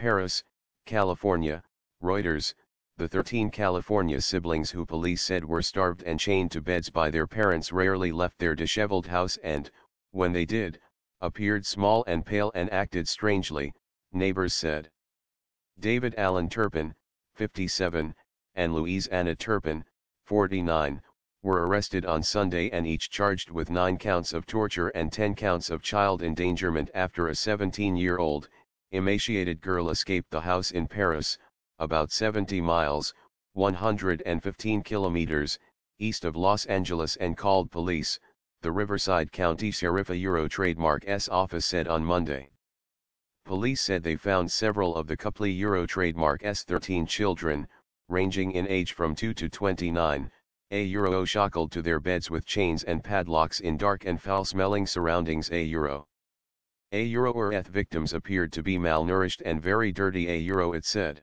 Paris, California, Reuters, the 13 California siblings who police said were starved and chained to beds by their parents rarely left their disheveled house and, when they did, appeared small and pale and acted strangely, neighbors said. David Allen Turpin, 57, and Louise Anna Turpin, 49, were arrested on Sunday and each charged with nine counts of torture and ten counts of child endangerment after a 17-year-old, emaciated girl escaped the house in Paris, about 70 miles, 115 kilometers, east of Los Angeles and called police, the Riverside County Sheriff Euro Trademark S office said on Monday. Police said they found several of the couple Euro Trademark S 13 children, ranging in age from 2 to 29, a Euro shackled to their beds with chains and padlocks in dark and foul-smelling surroundings A Euro. A Euro or victims appeared to be malnourished and very dirty A Euro it said.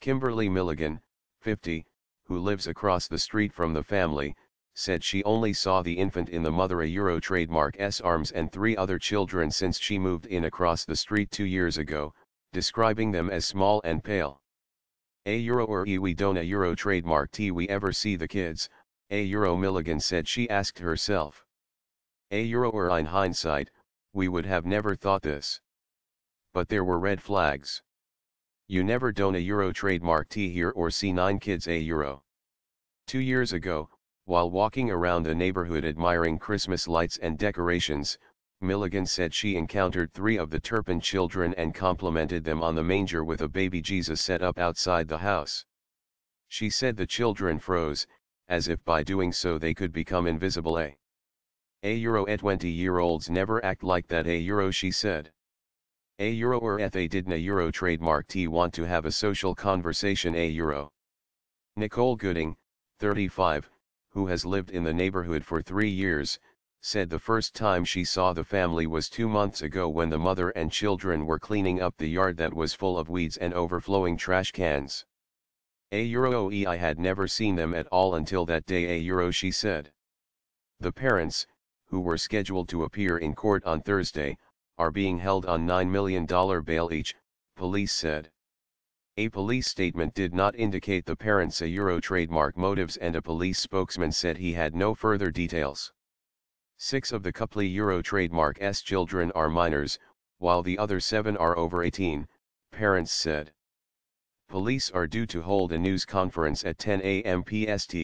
Kimberly Milligan, 50, who lives across the street from the family, said she only saw the infant in the mother A Euro trademark S arms and three other children since she moved in across the street two years ago, describing them as small and pale. A Euro or E we don't A Euro trademark T we ever see the kids, A Euro Milligan said she asked herself. A Euro or in hindsight, we would have never thought this. But there were red flags. You never don't a euro trademark T here or see nine kids a euro. Two years ago, while walking around a neighborhood admiring Christmas lights and decorations, Milligan said she encountered three of the Turpin children and complimented them on the manger with a baby Jesus set up outside the house. She said the children froze, as if by doing so they could become invisible a eh? A euro and 20 year olds never act like that a euro she said. A euro or FA didn't a euro trademark T want to have a social conversation a euro. Nicole Gooding, 35, who has lived in the neighborhood for three years, said the first time she saw the family was two months ago when the mother and children were cleaning up the yard that was full of weeds and overflowing trash cans. A euro I had never seen them at all until that day a euro she said. The parents, who were scheduled to appear in court on Thursday, are being held on $9 million bail each, police said. A police statement did not indicate the parents' Euro trademark motives and a police spokesman said he had no further details. Six of the couple Euro trademark S children are minors, while the other seven are over 18, parents said. Police are due to hold a news conference at 10 a.m. PST,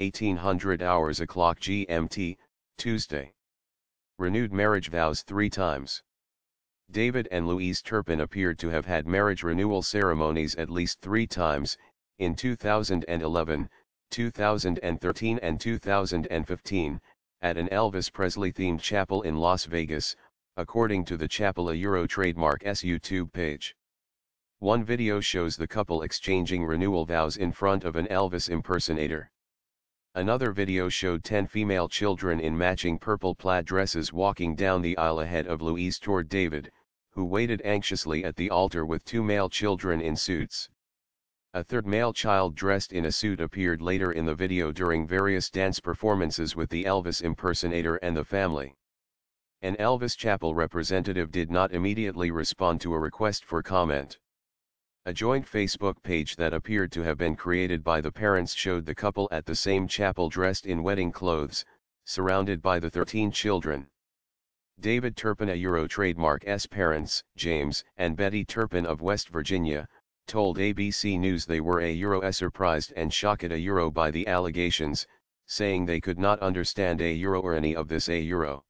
1800 hours o'clock GMT, Tuesday. Renewed marriage vows three times. David and Louise Turpin appeared to have had marriage renewal ceremonies at least three times, in 2011, 2013 and 2015, at an Elvis Presley-themed chapel in Las Vegas, according to the Chapel A Euro Trademark's YouTube page. One video shows the couple exchanging renewal vows in front of an Elvis impersonator. Another video showed 10 female children in matching purple plaid dresses walking down the aisle ahead of Louise toward David, who waited anxiously at the altar with two male children in suits. A third male child dressed in a suit appeared later in the video during various dance performances with the Elvis impersonator and the family. An Elvis Chapel representative did not immediately respond to a request for comment. A joint Facebook page that appeared to have been created by the parents showed the couple at the same chapel dressed in wedding clothes, surrounded by the 13 children. David Turpin a Euro S. parents, James and Betty Turpin of West Virginia, told ABC News they were a Euro surprised and shocked a Euro by the allegations, saying they could not understand a Euro or any of this a Euro.